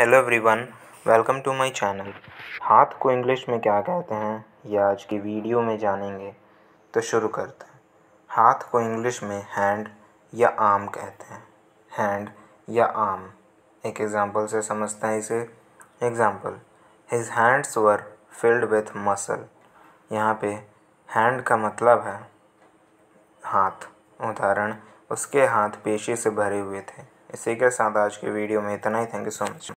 hello everyone welcome to my channel हाथ को English में क्या कहते हैं ये आज की वीडियो में जानेंगे तो शुरू करते हैं हाथ को इंग्लिश में हैंड या आर्म कहते हैं हैंड या आर्म एक एग्जांपल से समझते हैं इसे example his hands were filled with muscle यहाँ पे हैंड का मतलब है हाथ उदाहरण उसके हाथ पेशी से भरे हुए थे इसी के साथ आज के वीडियो में इतना ही थैंक यू सो मच